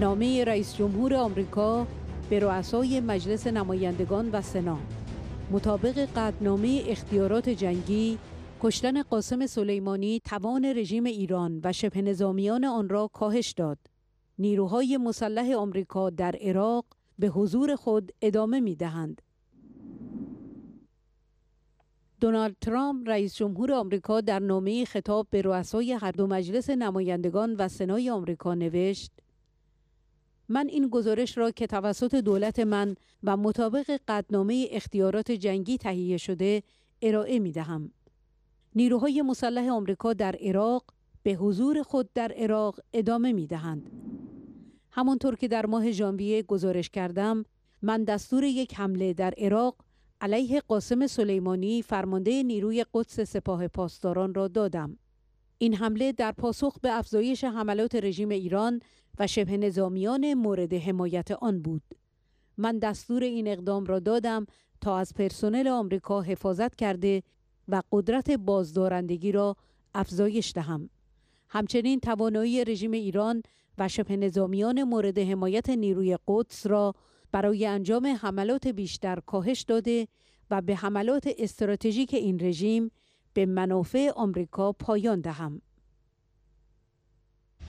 نامه رئیس جمهور آمریکا به رؤسای مجلس نمایندگان و سنا مطابق قدنامه اختیارات جنگی کشتن قاسم سلیمانی توان رژیم ایران و شبه نظامیان آن را کاهش داد نیروهای مسلح آمریکا در عراق به حضور خود ادامه می دهند. دونالد ترامپ رئیس جمهور آمریکا در نامه خطاب به رؤسای هر دو مجلس نمایندگان و سنای آمریکا نوشت من این گزارش را که توسط دولت من و مطابق قدنامه اختیارات جنگی تهیه شده ارائه می دهم. نیروهای مسلح آمریکا در عراق به حضور خود در عراق ادامه می دهند. همانطور که در ماه ژانویه گزارش کردم من دستور یک حمله در عراق علیه قاسم سلیمانی فرمانده نیروی قدس سپاه پاسداران را دادم این حمله در پاسخ به افزایش حملات رژیم ایران و شبه نظامیان مورد حمایت آن بود. من دستور این اقدام را دادم تا از پرسنل آمریکا حفاظت کرده و قدرت بازدارندگی را افزایش دهم. همچنین توانایی رژیم ایران و شبه نظامیان مورد حمایت نیروی قدس را برای انجام حملات بیشتر کاهش داده و به حملات استراتژیک این رژیم به منافع آمریکا پایان دهم